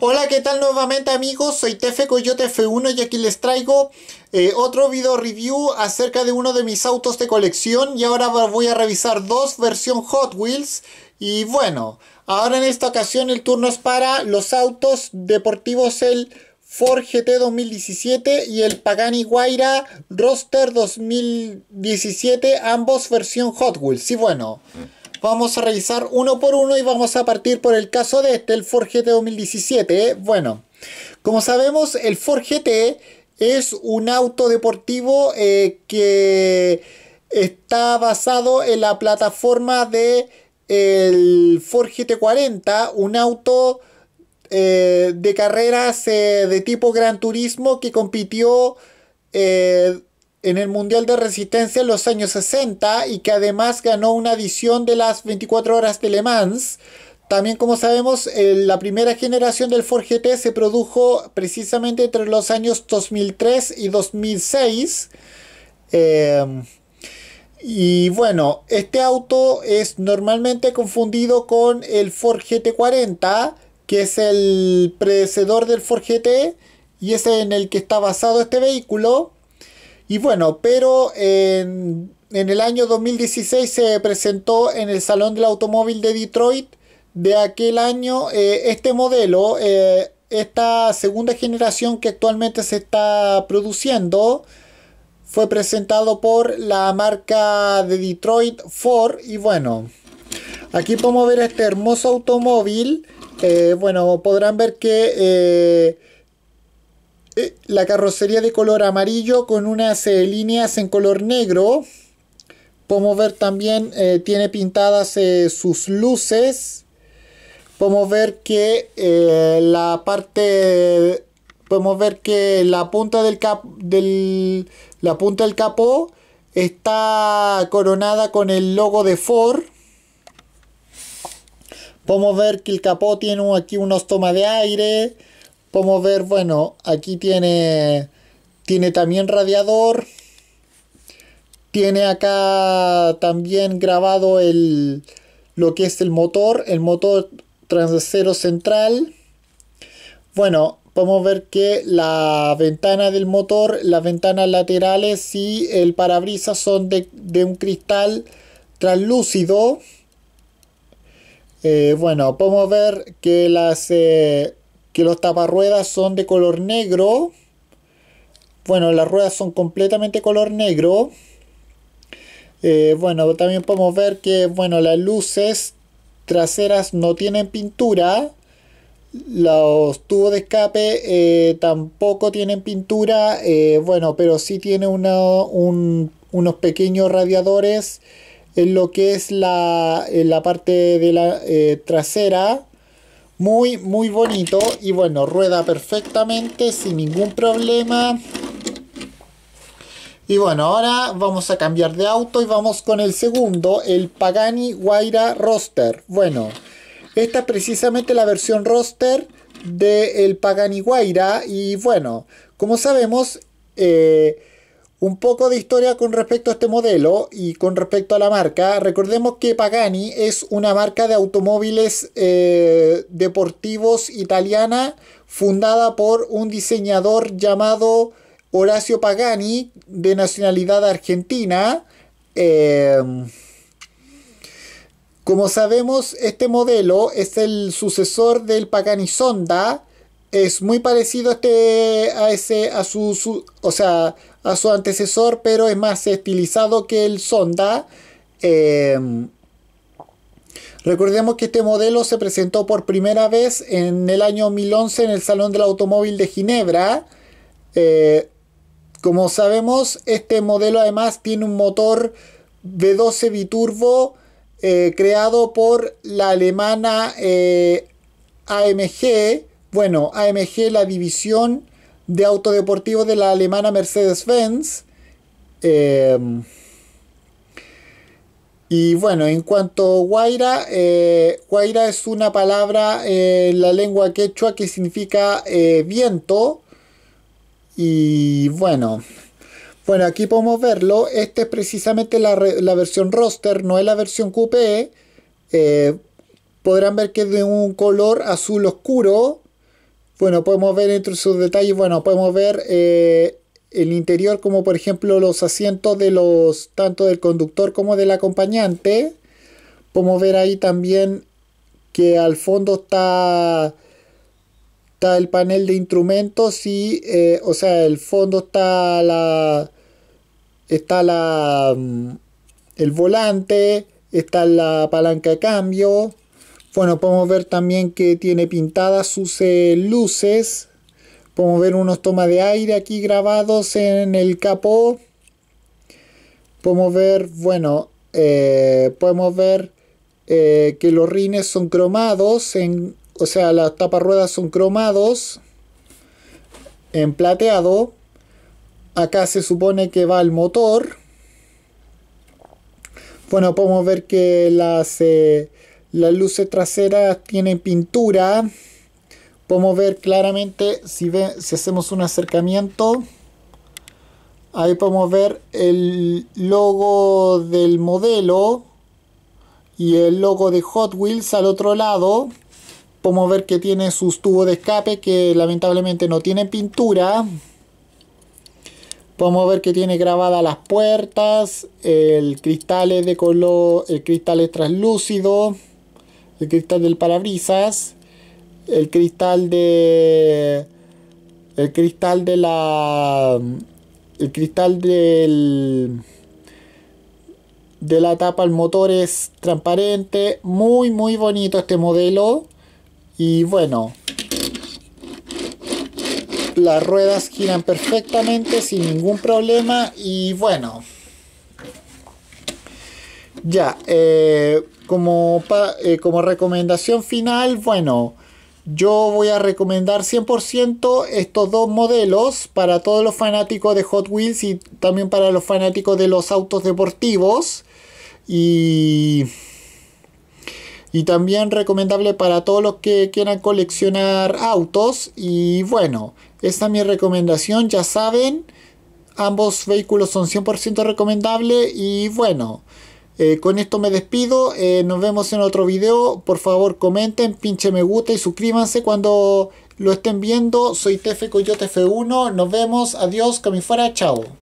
Hola, ¿qué tal nuevamente amigos? Soy Tefe Coyote F1 y aquí les traigo eh, otro video review acerca de uno de mis autos de colección y ahora voy a revisar dos versión Hot Wheels y bueno, ahora en esta ocasión el turno es para los autos deportivos el Ford GT 2017 y el Pagani Huayra Roster 2017, ambos versión Hot Wheels y bueno... Vamos a revisar uno por uno y vamos a partir por el caso de este, el Ford GT 2017. ¿eh? Bueno, como sabemos, el Ford GT es un auto deportivo eh, que está basado en la plataforma de el Ford GT40, un auto eh, de carreras de tipo Gran Turismo que compitió en el Mundial de Resistencia en los años 60 y que además ganó una edición de las 24 horas de Le Mans. También, como sabemos, la primera generación del Ford GT se produjo precisamente entre los años 2003 y 2006. Em, y bueno, este auto es normalmente confundido con el Ford GT40, que es el predecedor del Ford GT y es en el que está basado este vehículo. Y bueno, pero en, el año 2016 se presentó en el Salón del Automóvil de Detroit de aquel año eh, este modelo, eh, esta segunda generación que actualmente se está produciendo, fue presentado por la marca de Detroit Ford y bueno, aquí podemos ver este hermoso automóvil, eh, bueno, podrán ver que eh, la carrocería de color amarillo con unas eh, líneas en color negro. Podemos ver también, eh, tiene pintadas sus luces. Podemos ver que la parte, podemos ver que la punta del, la punta del capó está coronada con el logo de Ford. Podemos ver que el capó tiene aquí unos tomas de aire Podemos ver, bueno, aquí tiene, tiene también radiador. Tiene acá también grabado el, lo que es el motor, el motor trasero central. Bueno, podemos ver que la ventana del motor, las ventanas laterales y el parabrisas son de, un cristal translúcido. Eh, bueno, podemos ver que las, eh, que los taparruedas son de color negro. Bueno, las ruedas son completamente color negro. Eh, bueno, también podemos ver que bueno, las luces traseras no tienen pintura. Los tubos de escape eh, tampoco tienen pintura. Eh, bueno, pero sí tiene unos pequeños radiadores en lo que es la, la parte de la trasera muy, muy bonito. Y bueno, rueda perfectamente, sin ningún problema. Y bueno, ahora vamos a cambiar de auto y vamos con el segundo, el Pagani Huayra Roster. Bueno, esta es precisamente la versión roster del Pagani Huayra. Y bueno, como sabemos, eh, un poco de historia con respecto a este modelo y con respecto a la marca. Recordemos que Pagani es una marca de automóviles eh, deportivos italiana fundada por un diseñador llamado Horacio Pagani de nacionalidad argentina. Em, como sabemos, este modelo es el sucesor del Pagani Sonda es muy parecido a este a ese a su, o sea a su antecesor pero es más estilizado que el Sonda em, recordemos que este modelo se presentó por primera vez en el año 2011 en el Salón del Automóvil de Ginebra eh, como sabemos este modelo además tiene un motor V12 biturbo eh, creado por la alemana eh, AMG bueno, AMG, la división de autodeportivos de la alemana Mercedes-Benz. Em, y bueno, en cuanto a Guaira, eh, Guaira es una palabra en la lengua quechua que significa eh, viento. Y bueno, bueno, aquí podemos verlo. Esta es precisamente la, la, versión roster, no es la versión coupé. Eh, podrán ver que es de un color azul oscuro bueno, podemos ver entre sus detalles, bueno, podemos ver eh, el interior como por ejemplo los asientos de los, tanto del conductor como del acompañante. Podemos ver ahí también que al fondo está, está el panel de instrumentos y, eh, o sea, el fondo está la, está la, mm, el volante, está la palanca de cambio, bueno, podemos ver también que tiene pintadas sus eh, luces. Podemos ver unos tomas de aire aquí grabados en el capó. Podemos ver, bueno, eh, podemos ver eh, que los rines son cromados, en, o sea, las ruedas son cromados en plateado. Acá se supone que va el motor. Bueno, podemos ver que las... Las luces traseras tienen pintura. Podemos ver claramente si, si hacemos un acercamiento. Ahí podemos ver el logo del modelo y el logo de Hot Wheels al otro lado. Podemos ver que tiene sus tubos de escape que lamentablemente no tienen pintura. Podemos ver que tiene grabadas las puertas, el cristal es de color, el cristal es translúcido el cristal del parabrisas, el cristal de el cristal de la el cristal del de la tapa al motor es transparente muy muy bonito este modelo y bueno las ruedas giran perfectamente sin ningún problema y bueno ya, eh, como, eh, como recomendación final, bueno, yo voy a recomendar 100% estos dos modelos para todos los fanáticos de Hot Wheels y también para los fanáticos de los autos deportivos. Y, y también recomendable para todos los que quieran coleccionar autos. Y bueno, esta es mi recomendación, ya saben, ambos vehículos son 100% recomendable y bueno. Eh, con esto me despido, eh, nos vemos en otro video, por favor comenten, pinche me gusta y suscríbanse cuando lo estén viendo. Soy Tefe Coyote F1, nos vemos, adiós, que fuera, chao.